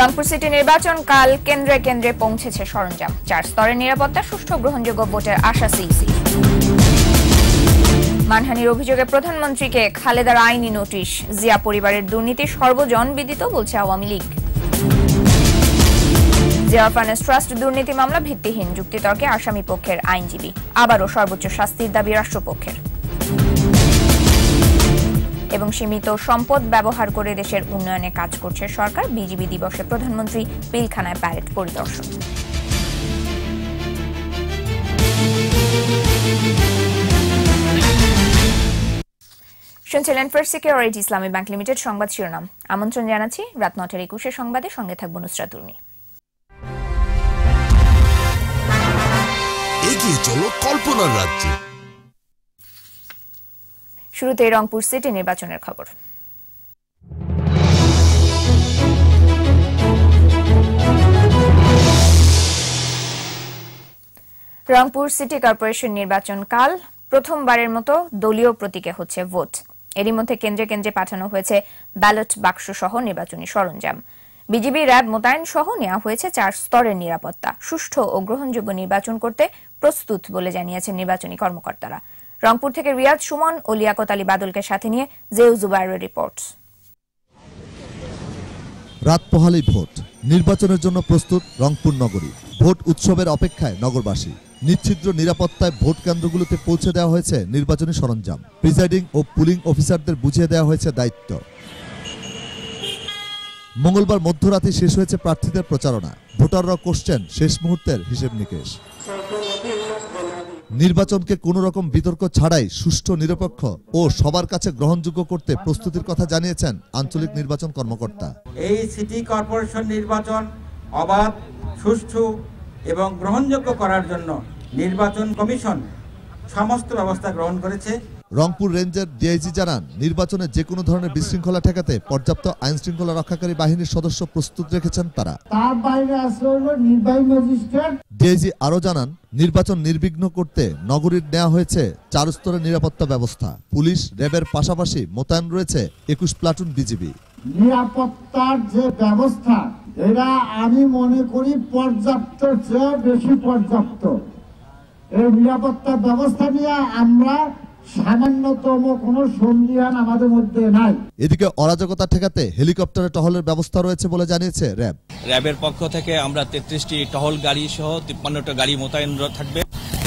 Rangpur city নির্বাচন কাল কেন্দ্রে কেন্দ্রে পৌঁছেছে সরঞ্জাম চার স্তরের নিরাপত্তা সুষ্ঠু গ্রহণযোগ্য ভোটের আশা সিইসি মানহানির অভিযোগে প্রধানমন্ত্রীকে খালেদার আইনি নোটিশ জিয়া পরিবারের দুর্নীতি সর্বজন বিদিত বলছে আওয়ামী লীগ জিয়া ফাইন্যান্স ট্রাস্ট দুর্নীতি মামলা ভিত্তিহীন যুক্তিতর্কে আসামি পক্ষের আইনজীবী আবারও সর্বোচ্চ শাস্তির দাবি রাষ্ট্রপক্ষের এবং সীমিত সম্পদ ব্যবহার করে দেশের উন্নয়নে কাজ করছে সরকার বিজিবি দিবসে প্রধানমন্ত্রী পিলখানায় প্যারেড পরিদর্শন শুনছিলেন first security Islami bank limited সংবাদ শিরোনাম আমন্ত্রণ জানাচ্ছি রাত নটার একুশে সংবাদে সঙ্গে থাকব নুসরাত উর্মি এগিয়ে চলো কল্পনার রাজ্যে শুরুতে রংপুর সিটি নির্বাচনের খবর রংপুর সিটি কর্পোরেশন নির্বাচন কাল প্রথমবারের মতো দলীয় প্রতীকে হচ্ছে ভোট এরই মধ্যে কেন্দ্রে কেন্দ্রে পাঠানো হয়েছে ব্যালট বাক্স সহ নির্বাচনী সরঞ্জাম বিজিবি র্যাব মোতায়েন সহ নেওয়া হয়েছে চার স্তরের নিরাপত্তা সুষ্ঠু ও গ্রহণযোগ্য নির্বাচন করতে প্রস্তুত বলে জানিয়েছেন নির্বাচনী কর্মকর্তারা রংপুর থেকে রিয়াদ সুমন ও লিয়াকত আলী বাদলকে সাথে নিয়ে জেউ জুবাইরের রিপোর্ট রাত পোহালেই ভোট নির্বাচনের জন্য প্রস্তুত রংপুর নগরী ভোট উৎসবের অপেক্ষায় নগরবাসী নিচ্ছিদ্র নিরাপত্তায় ভোট কেন্দ্রগুলোতে পৌঁছে দেওয়া হয়েছে নির্বাচনী সরঞ্জাম প্রিসাইডিং ও পুলিং অফিসারদের বুঝিয়ে দেওয়া হয়েছে দায়িত্ব মঙ্গলবার মধ্যরাতে শেষ হয়েছে প্রার্থীদের প্রচারণা ভোটাররা কোশ্চেন শেষ মুহূর্তের হিসেব নিকেশ নির্বাচনকে কোনো রকম বিতর্ক ছাড়াই সুষ্ঠু নিরপেক্ষ ও সবার কাছে গ্রহণযোগ্য করতে প্রস্তুতির কথা জানিয়েছেন আঞ্চলিক নির্বাচন কর্মকর্তা এই সিটি কর্পোরেশন নির্বাচন অবাধ সুষ্ঠু এবং গ্রহণযোগ্য করার জন্য নির্বাচন কমিশন সমস্ত ব্যবস্থা গ্রহণ করেছে রংপুর রেঞ্জের ডিআইজি জানান নির্বাচনে যে কোনো ধরনের বিশৃঙ্খলা ঠেকাতে পর্যাপ্ত আইন শৃঙ্খলা রক্ষাকারী বাহিনীর সদস্য প্রস্তুত রেখেছেন তারা ডিআইজি আরো জানান নির্বাচন নির্বিঘ্ন করতে নগরীর নেওয়া হয়েছে চার স্তরের নিরাপত্তা ব্যবস্থা পুলিশ র্যাবের পাশাপাশি মোতায়েন রয়েছে একুশ প্লাটুন বিজিবি নিরাপত্তার যে ব্যবস্থা এরা আমি মনে করি পর্যাপ্ত বেশি পর্যাপ্ত এই নিরাপত্তা ব্যবস্থা নিয়ে আমরা সামান্যতম কোনো সন্ধিহান আমাদের মধ্যে নাই এদিকে অরাজকতা ঠেকাতে হেলিকপ্টারে টহলের ব্যবস্থা রয়েছে বলে জানিয়েছে র্যাব র্যাবের পক্ষ থেকে আমরা তেত্রিশটি টহল গাড়ি সহ তিপ্পান্নটা গাড়ি মোতায়েন থাকবে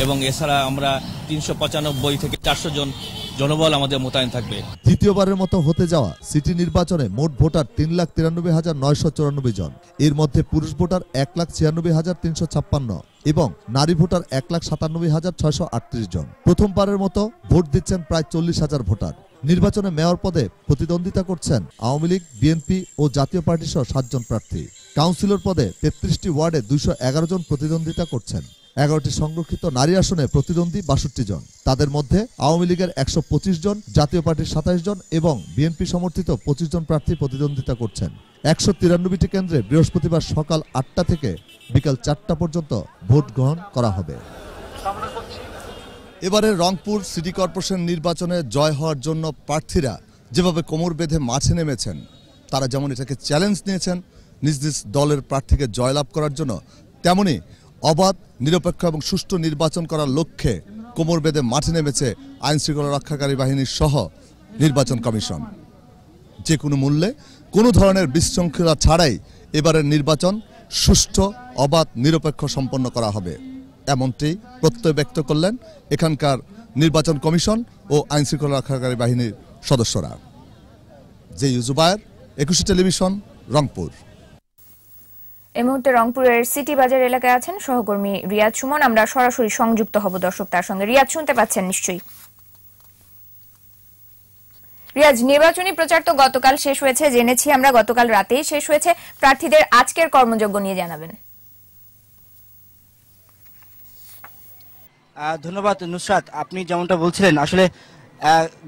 এবং এছাড়া আমরা তিনশো পঁচানব্বই থেকে চারশো জন জনবল আমাদের মোতায়েন থাকবে দ্বিতীয়বারের মতো হতে যাওয়া সিটি নির্বাচনে মোট ভোটার তিন লাখ তিরানব্বই হাজার নয়শো চুরানব্বই জন এর মধ্যে পুরুষ ভোটার এক লাখ ছিয়ানব্বই হাজার তিনশো ছাপ্পান্ন এবং নারী ভোটার এক লাখ সাতানব্বই হাজার ছয়শো আটত্রিশ জন প্রথমবারের মতো ভোট দিচ্ছেন প্রায় চল্লিশ হাজার ভোটার নির্বাচনে মেয়র পদে প্রতিদ্বন্দ্বিতা করছেন আওয়ামী লীগ বিএনপি ও জাতীয় পার্টি সহ সাতজন প্রার্থী কাউন্সিলর পদে তেত্রিশটি ওয়ার্ডে দুইশো এগারো জন প্রতিদ্বন্দ্বিতা করছেন এগারোটি সংরক্ষিত নারী আসনে প্রতিদ্বন্দ্বী বাষট্টি জন তাদের মধ্যে আওয়ামী লীগের একশো জন জাতীয় পার্টির সাতাশ জন এবং বিএনপি সমর্থিত পঁচিশ জন প্রার্থী প্রতিদ্বন্দ্বিতা করছেন একশো তিরানব্বইটি কেন্দ্রে বৃহস্পতিবার সকাল আটটা থেকে বিকাল চারটা পর্যন্ত ভোট গ্রহণ করা হবে এবারে রংপুর সিটি কর্পোরেশন নির্বাচনে জয় হওয়ার জন্য প্রার্থীরা যেভাবে কোমর বেঁধে মাঠে নেমেছেন তারা যেমন এটাকে চ্যালেঞ্জ নিয়েছেন নিজ নিজ দলের প্রার্থীকে জয়লাভ করার জন্য তেমনি অবাধ নিরপেক্ষ এবং সুষ্ঠু নির্বাচন করার লক্ষ্যে কোমর বেঁধে মাঠে নেমেছে আইনশৃঙ্খলা রক্ষাকারী বাহিনীর সহ নির্বাচন কমিশন যে কোনো মূল্যে কোনো ধরনের বিশৃঙ্খলা ছাড়াই এবারের নির্বাচন সুষ্ঠু অবাধ নিরপেক্ষ সম্পন্ন করা হবে এমনটি প্রত্যয় ব্যক্ত করলেন এখানকার নির্বাচন কমিশন ও আইনশৃঙ্খলা রক্ষাকারী বাহিনীর সদস্যরা যে ইউজুবায়ের একুশে টেলিভিশন রংপুর এই মুহূর্তে রংপুরের সিটি বাজার এলাকায় আছেন সহকর্মী রিয়াজ সুমন আমরা সরাসরি সংযুক্ত হব দর্শক তার সঙ্গে রিয়াজ শুনতে পাচ্ছেন নিশ্চয়ই রিয়াজ নির্বাচনী প্রচার তো গতকাল শেষ হয়েছে জেনেছি আমরা গতকাল রাতেই শেষ হয়েছে প্রার্থীদের আজকের কর্মযজ্ঞ নিয়ে জানাবেন ধন্যবাদ নুসরাত আপনি যেমনটা বলছিলেন আসলে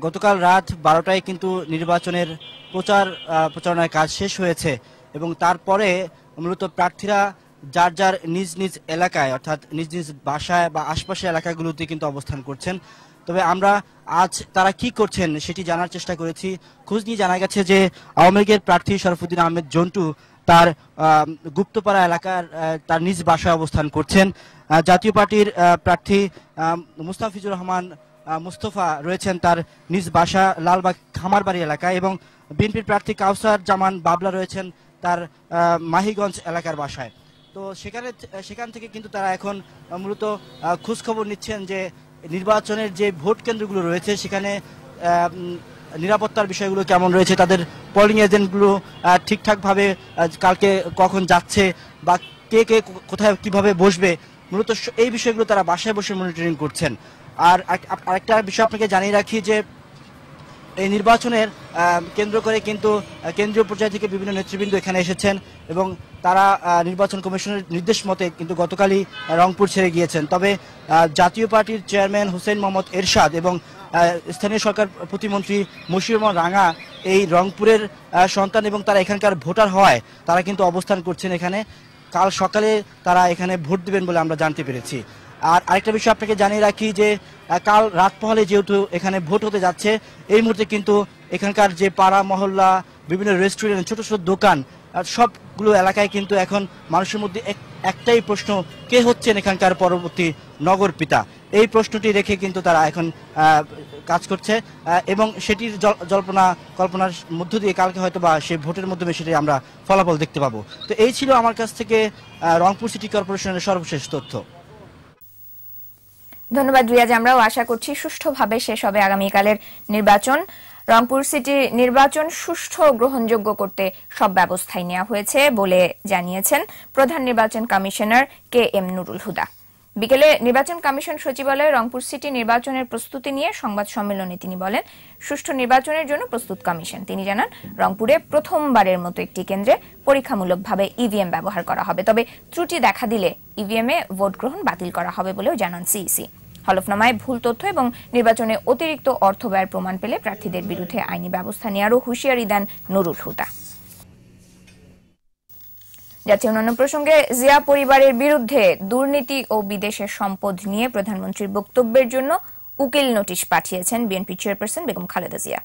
গতকাল রাত বারোটায় কিন্তু নির্বাচনের প্রচার প্রচারণার কাজ শেষ হয়েছে এবং তারপরে মূলত প্রার্থীরা যার যার নিজ নিজ এলাকায় অর্থাৎ নিজ নিজ বাসায় বা আশপাশের এলাকাগুলোতে কিন্তু অবস্থান করছেন তবে আমরা আজ তারা কি করছেন সেটি জানার চেষ্টা করেছি খোঁজ নিয়ে জানা গেছে যে আওয়ামী লীগের প্রার্থী শরফুদ্দিন আহমেদ জন্টু তার গুপ্তপাড়া এলাকার তার নিজ বাসায় অবস্থান করছেন জাতীয় পার্টির প্রার্থী মুস্তাফিজুর রহমান মুস্তফা রয়েছেন তার নিজ বাসা লালবাগ খামারবাড়ি এলাকায় এবং বিএনপির প্রার্থী কাউসার জামান বাবলা রয়েছেন তার মাহিগঞ্জ এলাকার বাসায় তো সেখানে সেখান থেকে কিন্তু তারা এখন মূলত খোঁজখবর নিচ্ছেন যে নির্বাচনের যে ভোট কেন্দ্রগুলো রয়েছে সেখানে নিরাপত্তার বিষয়গুলো কেমন রয়েছে তাদের পোলিং এজেন্টগুলো ঠিকঠাকভাবে কালকে কখন যাচ্ছে বা কে কে কোথায় কিভাবে বসবে মূলত এই বিষয়গুলো তারা বাসায় বসে মনিটরিং করছেন আর আরেকটা বিষয় আপনাকে জানিয়ে রাখি যে এই নির্বাচনের কেন্দ্র করে কিন্তু কেন্দ্রীয় পর্যায় থেকে বিভিন্ন নেতৃবৃন্দ এখানে এসেছেন এবং তারা নির্বাচন কমিশনের নির্দেশ মতে কিন্তু গতকালই রংপুর ছেড়ে গিয়েছেন তবে জাতীয় পার্টির চেয়ারম্যান হোসেন মোহাম্মদ এরশাদ এবং স্থানীয় সরকার প্রতিমন্ত্রী মুশির রাঙা এই রংপুরের সন্তান এবং তারা এখানকার ভোটার হওয়ায় তারা কিন্তু অবস্থান করছেন এখানে কাল সকালে তারা এখানে ভোট দেবেন বলে আমরা জানতে পেরেছি আর আরেকটা বিষয় আপনাকে জানিয়ে রাখি যে কাল রাত পহলে যেহেতু এখানে ভোট হতে যাচ্ছে এই মুহূর্তে কিন্তু এখানকার যে পাড়া মহল্লা বিভিন্ন রেস্টুরেন্ট ছোট ছোট দোকান সবগুলো এলাকায় কিন্তু এখন মানুষের মধ্যে একটাই প্রশ্ন কে হচ্ছেন এখানকার পরবর্তী নগর পিতা এই প্রশ্নটি রেখে কিন্তু তারা এখন কাজ করছে এবং সেটির জল্পনা কল্পনার মধ্য দিয়ে কালকে হয়তো বা সেই ভোটের মধ্যে সেটি আমরা ফলাফল দেখতে পাবো তো এই ছিল আমার কাছ থেকে রংপুর সিটি কর্পোরেশনের সর্বশেষ তথ্য ধন্যবাদ রিয়াজ আমরাও আশা করছি সুষ্ঠুভাবে শেষ হবে আগামীকালের নির্বাচন রংপুর সিটি নির্বাচন সুষ্ঠু গ্রহণযোগ্য করতে সব ব্যবস্থাই নেওয়া হয়েছে বলে জানিয়েছেন প্রধান নির্বাচন commissioner K M Nurul Huda বিকেলে নির্বাচন কমিশন সচিবালয়ে রংপুর সিটি নির্বাচনের প্রস্তুতি নিয়ে সংবাদ সম্মেলনে তিনি বলেন সুষ্ঠু নির্বাচনের জন্য প্রস্তুত কমিশন তিনি জানান রংপুরে প্রথমবারের মতো একটি কেন্দ্রে পরীক্ষামূলকভাবে ইভিএম e ব্যবহার করা হবে তবে ত্রুটি দেখা দিলে ইভিএম e এ ভোট গ্রহণ বাতিল করা হবে বলেও জানান সিইসি e হলফনামায় ভুল তথ্য এবং নির্বাচনে অতিরিক্ত অর্থ ব্যয়ের প্রমাণ পেলে প্রার্থীদের বিরুদ্ধে আইনি ব্যবস্থা নেওয়ারও হুঁশিয়ারি দেন নুরুল হুদা জাতীয় অন্যান্য প্রসঙ্গে জিয়া পরিবারের বিরুদ্ধে দুর্নীতি ও বিদেশের সম্পদ নিয়ে প্রধানমন্ত্রীর বক্তব্যের জন্য উকিল নোটিশ পাঠিয়েছেন BNP chairperson Begum Khaleda Zia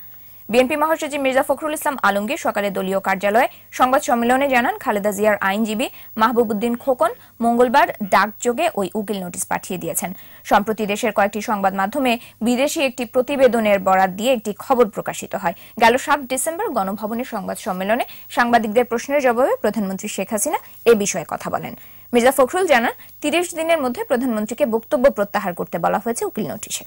BNP মহাসচিব মির্জা ফখরুল ইসলাম আলমগীর সকালে দলীয় কার্যালয়ে সংবাদ সম্মেলনে জানান খালেদা জিয়ার আইনজীবী মাহবুবুদ্দিন খোকন মঙ্গলবার ডাকযোগে ওই উকিল নোটিশ পাঠিয়ে দিয়েছেন সম্প্রতি দেশের কয়েকটি সংবাদ মাধ্যমে বিদেশি একটি প্রতিবেদনের বরাত দিয়ে একটি খবর প্রকাশিত হয় গেল সাত ডিসেম্বর গণভবনে সংবাদ সম্মেলনে সাংবাদিকদের প্রশ্নের জবাবে প্রধানমন্ত্রী শেখ হাসিনা এ বিষয়ে কথা বলেন মির্জা ফখরুল জানান তিরিশ দিনের মধ্যে প্রধানমন্ত্রীকে বক্তব্য প্রত্যাহার করতে বলা হয়েছে উকিল নোটিশে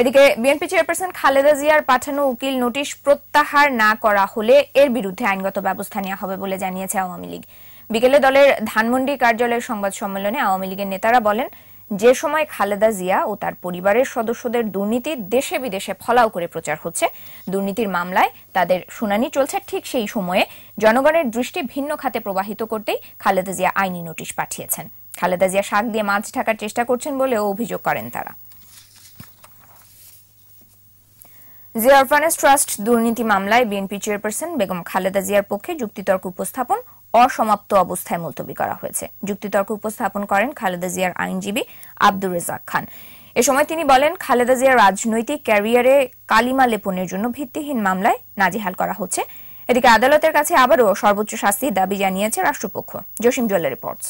এদিকে বিএনপি চেয়ারপারসন খালেদা জিয়ার পাঠানো উকিল নোটিশ প্রত্যাহার না করা হলে এর বিরুদ্ধে আইনগত ব্যবস্থা নেওয়া হবে বলে জানিয়েছে আওয়ামী লীগ বিকেলে দলের ধানমন্ডি কার্যালয়ের সংবাদ সম্মেলনে আওয়ামী লীগের নেতারা বলেন যে সময় খালেদা জিয়া ও তার পরিবারের সদস্যদের দুর্নীতি দেশে বিদেশে ফলাও করে প্রচার হচ্ছে দুর্নীতির মামলায় তাদের শুনানি চলছে ঠিক সেই সময়ে জনগণের দৃষ্টি ভিন্ন খাতে প্রবাহিত করতেই খালেদা জিয়া আইনি নোটিশ পাঠিয়েছেন খালেদা জিয়া শাক দিয়ে মাছ ঢাকার চেষ্টা করছেন বলেও অভিযোগ করেন তারা জিয়া ট্রাস্ট দুর্নীতি মামলায় বিএনপি চেয়ারপারসন বেগম খালেদা জিয়ার পক্ষে যুক্তিতর্ক উপস্থাপন অসমাপ্ত অবস্থায় মুলতবি করা হয়েছে যুক্তিতর্ক উপস্থাপন করেন খালেদা জিয়ার আইনজীবী আব্দুর রেজাক খান এ সময় তিনি বলেন খালেদা জিয়ার রাজনৈতিক ক্যারিয়ারে কালিমা লেপনের জন্য ভিত্তিহীন মামলায় নাজিহাল করা হচ্ছে এদিকে আদালতের কাছে আবারও সর্বোচ্চ শাস্তির দাবি জানিয়েছে রাষ্ট্রপক্ষ জসিম জুয়েলের রিপোর্টস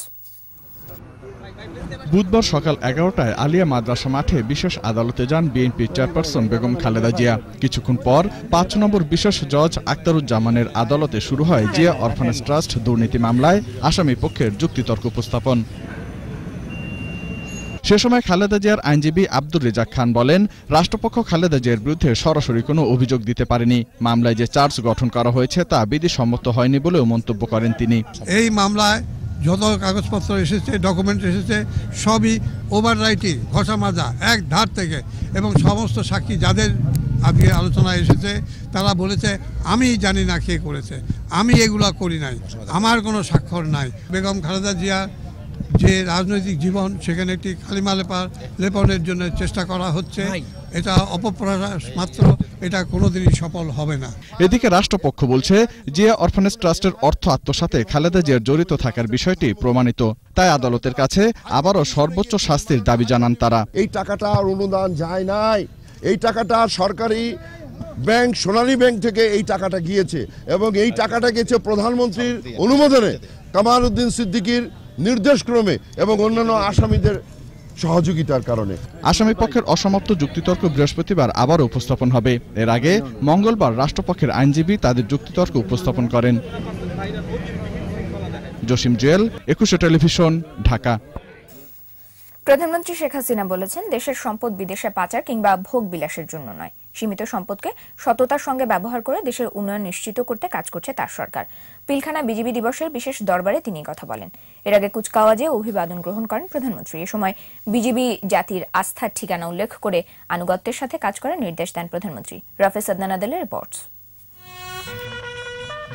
বুধবার সকাল এগারোটায় আলিয়া মাদ্রাসা মাঠে বিশেষ আদালতে যান বিএনপি চেয়ারপারসন বেগম খালেদা জিয়া কিছুক্ষণ পর পাঁচ নম্বর বিশেষ জজ আক্তারুজ্জামানের আদালতে শুরু হয় জিয়া অরফানেজ ট্রাস্ট দুর্নীতি মামলায় আসামি পক্ষের যুক্তিতর্ক উপস্থাপন সে সময় খালেদা জিয়ার আইনজীবী আব্দুর রেজাক খান বলেন রাষ্ট্রপক্ষ খালেদা জিয়ার বিরুদ্ধে সরাসরি কোনো অভিযোগ দিতে পারেনি মামলায় যে চার্জ গঠন করা হয়েছে তা বিধি সম্মত হয়নি বলেও মন্তব্য করেন তিনি এই মামলায় যত কাগজপত্র এসেছে ডকুমেন্ট এসেছে সবই ওভার রাইটি ঘষা মাজা এক ধার থেকে এবং সমস্ত সাক্ষী যাদের আজকে আলোচনা এসেছে তারা বলেছে আমি জানি না কে করেছে আমি এগুলা করি নাই আমার কোনো স্বাক্ষর নাই বেগম খালেদা জিয়া যে রাজনৈতিক জীবন সেখানে একটি কালিমা লেপার লেপনের জন্য চেষ্টা করা হচ্ছে এটা অপপ্রয়াস মাত্র এটা কোনোদিনই সফল হবে না এদিকে রাষ্ট্রপক্ষ বলছে যে অরফানেজ ট্রাস্টের অর্থ আত্মসাতে খালেদা জিয়ার জড়িত থাকার বিষয়টি প্রমাণিত তাই আদালতের কাছে আবারও সর্বোচ্চ শাস্তির দাবি জানান তারা এই টাকাটা আর অনুদান যায় নাই এই টাকাটা সরকারি ব্যাংক সোনালী ব্যাংক থেকে এই টাকাটা গিয়েছে এবং এই টাকাটা গেছে প্রধানমন্ত্রীর অনুমোদনে কামাল উদ্দিন সিদ্দিকির নির্দেশক্রমে এবং অন্যান্য আসামিদের সহযোগিতার কারণে আসামি পক্ষের অসমাপ্ত যুক্তিতর্ক বৃহস্পতিবার আবার উপস্থাপন হবে এর আগে মঙ্গলবার রাষ্ট্রপক্ষের আইনজীবী তাদের যুক্তিতর্ক উপস্থাপন করেন জসিম জুয়েল একুশে টেলিভিশন ঢাকা প্রধানমন্ত্রী শেখ হাসিনা বলেছেন দেশের সম্পদ বিদেশে পাচার কিংবা ভোগ বিলাসের জন্য নয় সীমিত সম্পদকে সততার সঙ্গে ব্যবহার করে দেশের উন্নয়ন নিশ্চিত করতে কাজ করছে তার সরকার পিলখানা বিজিবি দিবসের বিশেষ দরবারে তিনি কথা বলেন এর আগে কুচকাওয়াজে অভিবাদন গ্রহণ করেন প্রধানমন্ত্রী এ সময় বিজিবি জাতির আস্থার ঠিকানা উল্লেখ করে আনুগত্যের সাথে কাজ করার নির্দেশ দেন প্রধানমন্ত্রী রাফেজ আদনান রিপোর্টস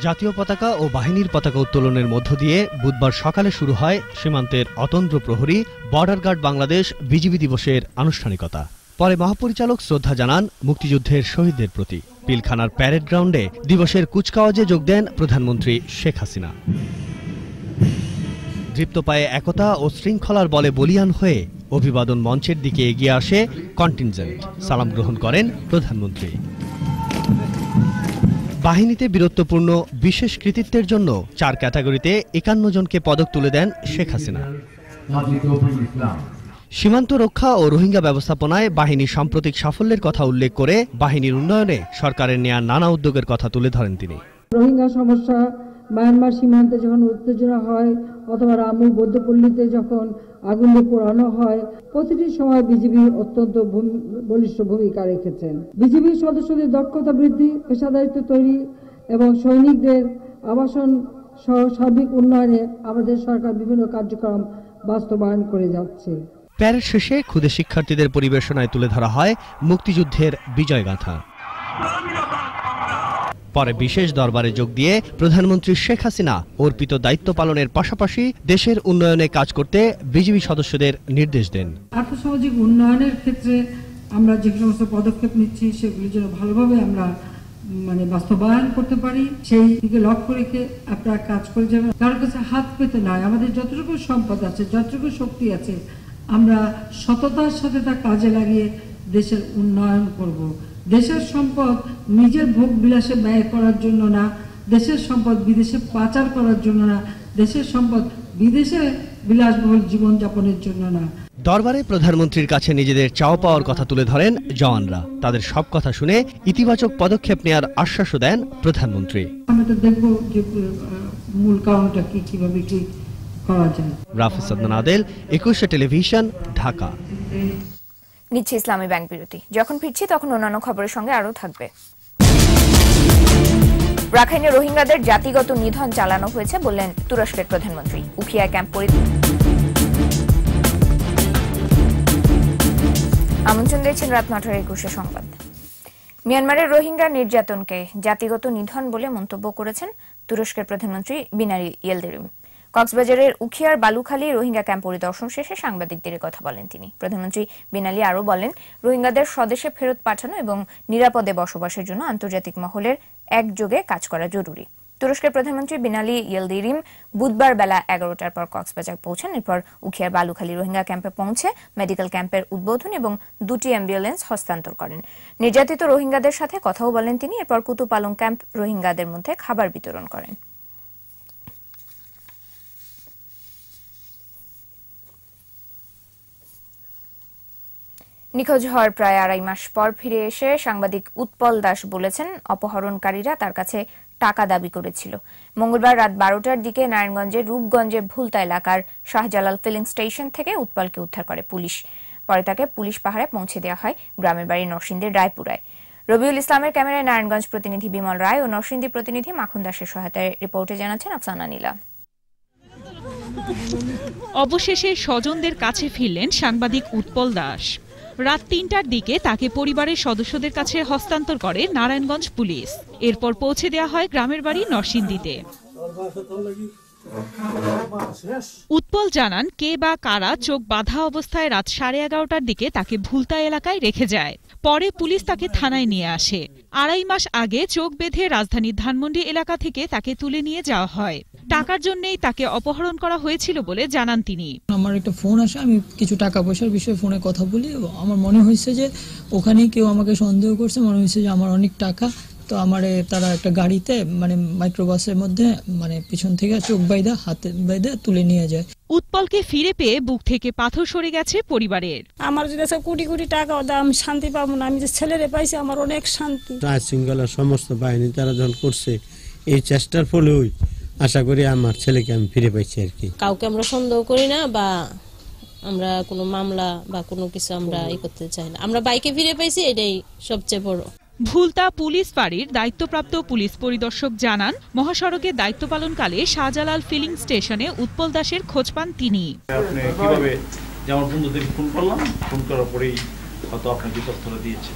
জাতীয় পতাকা ও বাহিনীর পতাকা উত্তোলনের মধ্য দিয়ে বুধবার সকালে শুরু হয় সীমান্তের অতন্ত্র প্রহরী বর্ডার গার্ড বাংলাদেশ বিজিবি দিবসের আনুষ্ঠানিকতা পরে মহাপরিচালক শ্রদ্ধা জানান মুক্তিযুদ্ধের শহীদদের প্রতি পিলখানার প্যারেড গ্রাউন্ডে দিবসের কুচকাওয়াজে যোগ দেন প্রধানমন্ত্রী শেখ হাসিনা দৃপ্ত পায়ে একতা ও শৃঙ্খলার বলে বলিয়ান হয়ে অভিবাদন মঞ্চের দিকে এগিয়ে আসে কন্টিনজেন্ট সালাম গ্রহণ করেন প্রধানমন্ত্রী বাহিনীতে বীরত্বপূর্ণ বিশেষ কৃতিত্বের জন্য চার ক্যাটাগরিতে একান্ন জনকে পদক তুলে দেন শেখ হাসিনা সীমান্ত রক্ষা ও রোহিঙ্গা ব্যবস্থাপনায় বাহিনীর সাম্প্রতিক সাফল্যের কথা উল্লেখ করে বাহিনীর উন্নয়নে সরকারের নেয়া নানা উদ্যোগের কথা তুলে ধরেন তিনি রোহিঙ্গা সমস্যা মায়ানমার সীমান্তে যখন উত্তেজনা হয় অথবা রামু বৌদ্ধপল্লীতে যখন আগুনে পোড়ানো হয় প্রতিটি সময় বিজিবি অত্যন্ত বলিষ্ঠ ভূমিকা রেখেছেন বিজিবির সদস্যদের দক্ষতা বৃদ্ধি পেশাদারিত্ব তৈরি এবং সৈনিকদের আবাসন সহ সার্বিক উন্নয়নে আমাদের সরকার বিভিন্ন কার্যক্রম বাস্তবায়ন করে যাচ্ছে প্যারেড শেষে খুদে শিক্ষার্থীদের পরিবেশনায় তুলে ধরা হয় মুক্তিযুদ্ধের বিজয়গাথা পরে বিশেষ দরবারে যোগ দিয়ে প্রধানমন্ত্রী শেখ হাসিনা অর্পিত দায়িত্ব পালনের পাশাপাশি দেশের উন্নয়নে কাজ করতে বিজেপি সদস্যদের নির্দেশ দেন আর্থসামাজিক উন্নয়নের ক্ষেত্রে আমরা যে সমস্ত পদক্ষেপ নিচ্ছি সেগুলি যেন ভালোভাবে আমরা মানে বাস্তবায়ন করতে পারি সেই দিকে লক্ষ্য রেখে আপনারা কাজ করে যাবেন কারোর কাছে হাত পেতে নয় আমাদের যতটুকু সম্পদ আছে যতটুকু শক্তি আছে আমরা সততার সাথে তা কাজে লাগিয়ে দেশের উন্নয়ন করব। দেশের সম্পদ নিজের ভোগ বিলাসে ব্যয় করার জন্য না দেশের সম্পদ বিদেশে পাচার করার জন্য না দেশের সম্পদ বিদেশে বিলাসবহুল জীবনযাপনের জন্য না দরবারে প্রধানমন্ত্রীর কাছে নিজেদের চাও পাওয়ার কথা তুলে ধরেন জওয়ানরা তাদের সব কথা শুনে ইতিবাচক পদক্ষেপ নেওয়ার আশ্বাসও দেন প্রধানমন্ত্রী আমি তো দেখবো যে মূল কারণটা কি কিভাবে কি পাওয়া যায় আদেল একুশে টেলিভিশন ঢাকা নিচ্ছে ইসলামী ব্যাংক বিরতি যখন ফিরছি তখন অন্যান্য খবরের সঙ্গে আরও থাকবে রাখাইনে রোহিঙ্গাদের জাতিগত নিধন চালানো হয়েছে বললেন তুরস্কের প্রধানমন্ত্রী উখিয়া ক্যাম্প পরিধি আমন্ত্রণ দিয়েছেন রাত নটার একুশে সংবাদ মিয়ানমারের রোহিঙ্গা নির্যাতনকে জাতিগত নিধন বলে মন্তব্য করেছেন তুরস্কের প্রধানমন্ত্রী বিনারি ইয়েলদেরিম কক্সবাজারের উখিয়ার বালুখালী রোহিঙ্গা ক্যাম্প পরিদর্শন শেষে সাংবাদিকদের কথা বলেন তিনি প্রধানমন্ত্রী বিনালি আরও বলেন রোহিঙ্গাদের স্বদেশে ফেরত পাঠানো এবং নিরাপদে বসবাসের জন্য আন্তর্জাতিক মহলের একযোগে কাজ করা জরুরি তুরস্কের প্রধানমন্ত্রী বিনালি ইয়েলদিরিম বুধবার বেলা এগারোটার পর কক্সবাজার পৌঁছান এরপর উখিয়ার বালুখালী রোহিঙ্গা ক্যাম্পে পৌঁছে মেডিকেল ক্যাম্পের উদ্বোধন এবং দুটি অ্যাম্বুলেন্স হস্তান্তর করেন নির্যাতিত রোহিঙ্গাদের সাথে কথাও বলেন তিনি এরপর কুতুপালং ক্যাম্প রোহিঙ্গাদের মধ্যে খাবার বিতরণ করেন নিখোঁজ হওয়ার প্রায় আড়াই মাস পর ফিরে এসে সাংবাদিক উৎপল দাস বলেছেন অপহরণকারীরা তার কাছে টাকা দাবি করেছিল মঙ্গলবার রাত বারোটার দিকে নারায়ণগঞ্জের রূপগঞ্জের ভুলতা এলাকার শাহজালাল ফিলিং স্টেশন থেকে উৎপলকে উদ্ধার করে পুলিশ পরে তাকে পুলিশ পাহাড়ে পৌঁছে দেওয়া হয় গ্রামের বাড়ি নরসিংদীর রায়পুরায় রবিউল ইসলামের ক্যামেরায় নারায়ণগঞ্জ প্রতিনিধি বিমল রায় ও নরসিংদী প্রতিনিধি মাখন দাসের সহায়তায় রিপোর্টে জানাচ্ছেন আফসানা নীলা অবশেষে স্বজনদের কাছে ফিরলেন সাংবাদিক উৎপল দাস রাত তিনটার দিকে তাকে পরিবারের সদস্যদের কাছে হস্তান্তর করে নারায়ণগঞ্জ পুলিশ এরপর পৌঁছে দেওয়া হয় গ্রামের বাড়ি নরসিংদীতে উৎপল জানান কে বা কারা চোখ বাধা অবস্থায় রাত সাড়ে এগারোটার দিকে তাকে ভুলতা এলাকায় রেখে যায় পরে পুলিশ তাকে থানায় নিয়ে আসে আড়াই মাস আগে চোখ বেঁধে রাজধানীর ধানমন্ডি এলাকা থেকে তাকে তুলে নিয়ে যাওয়া হয় টাকার জন্যই তাকে অপহরণ করা হয়েছিল বলে জানান তিনি আমার একটা ফোন আসে আমি কিছু টাকা পয়সার বিষয়ে ফোনে কথা বলি আমার মনে হয়েছে যে ওখানে কেউ আমাকে সন্দেহ করছে মনে হয়েছে যে আমার অনেক টাকা তো আমার তারা একটা গাড়িতে মানে মাইক্রোবাসের মধ্যে মানে পিছন থেকে চোখ বাইদা হাতে বাইদা তুলে নিয়ে যায় উৎপলকে ফিরে পেয়ে বুক থেকে পাথর সরে গেছে পরিবারের আমার যদি কোটি কোটি টাকা দাও আমি শান্তি পাবো না আমি যে ছেলেরে পাইছি আমার অনেক শান্তি রাজ সিংহলা সমস্ত বাহিনী তারা যখন করছে এই চেষ্টার ফলেই আশা করি আমার ছেলেকে আমি ফিরে পাইছি আর কি কাউকে আমরা সন্দেহ করি না বা আমরা কোনো মামলা বা কোনো কিছু আমরা ই করতে চাই না আমরা বাইকে ফিরে পাইছি এটাই সবচেয়ে বড় ভুলতা পুলিশ ফাঁড়ির দায়িত্বপ্রাপ্ত পুলিশ পরিদর্শক জানান মহাসড়কে দায়িত্ব পালনকালে শাহজালাল ফিলিং স্টেশনে উৎপল দাসের খোঁজ পান তিনি যেমন বন্ধুদের ফোন করলাম ফোন করার পরেই হয়তো আপনাকে তথ্যটা দিয়েছে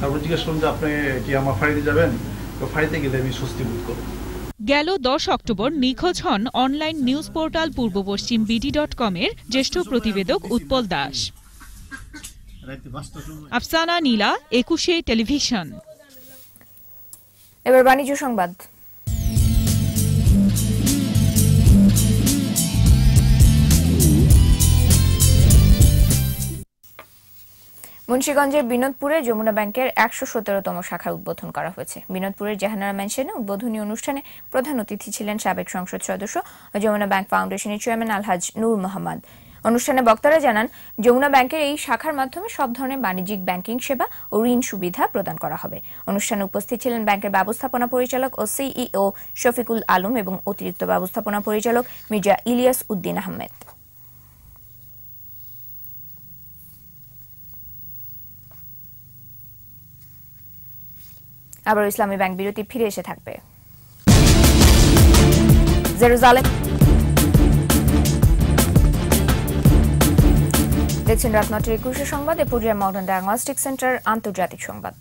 তারপর জিজ্ঞেস করলাম যে আপনি কি আমার যাবেন তো গেলে আমি স্বস্তি বোধ করব গেল দশ অক্টোবর নিখোঁজ হন অনলাইন নিউজ পোর্টাল পূর্ব পশ্চিম বিডি ডট কমের জ্যেষ্ঠ প্রতিবেদক উৎপল দাস আফসানা নীলা একুশে টেলিভিশন এবার বাণিজ্য সংবাদ মুন্সীগঞ্জের বিনোদপুরে যমুনা ব্যাংকের একশো সতেরোতম শাখার উদ্বোধন করা হয়েছে বিনোদপুরের জাহানারা ম্যানশনে উদ্বোধনী অনুষ্ঠানে প্রধান অতিথি ছিলেন সাবেক সংসদ সদস্য যমুনা ব্যাংক ফাউন্ডেশনের চেয়ারম্যান আলহাজ নূর মোহাম্মদ অনুষ্ঠানে বক্তারা জানান যমুনা ব্যাংকের এই শাখার মাধ্যমে সব ধরনের বাণিজ্যিক ব্যাংকিং সেবা ও ঋণ সুবিধা প্রদান করা হবে অনুষ্ঠানে উপস্থিত ছিলেন ব্যাংকের ব্যবস্থাপনা পরিচালক ও সিইও শফিকুল আলম এবং অতিরিক্ত ব্যবস্থাপনা পরিচালক মির্জা ইলিয়াস উদ্দিন আহমেদ আবার ইসলামী ব্যাংক বিরতি ফিরে এসে থাকবে জেরুজালেম দেখছেন রাত নটার একুশে সংবাদ এ মডার্ন ডায়াগনস্টিক সেন্টার আন্তর্জাতিক সংবাদ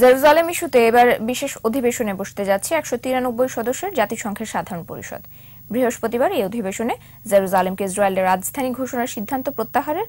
জেরুজালেম ইস্যুতে এবার বিশেষ অধিবেশনে বসতে যাচ্ছে একশো তিরানব্বই সদস্যের জাতিসংঘের সাধারণ পরিষদ বৃহস্পতিবার এই অধিবেশনে জেরুজালেমকে ইসরায়েলের রাজধানী ঘোষণার সিদ্ধান্ত প্রত্যাহারের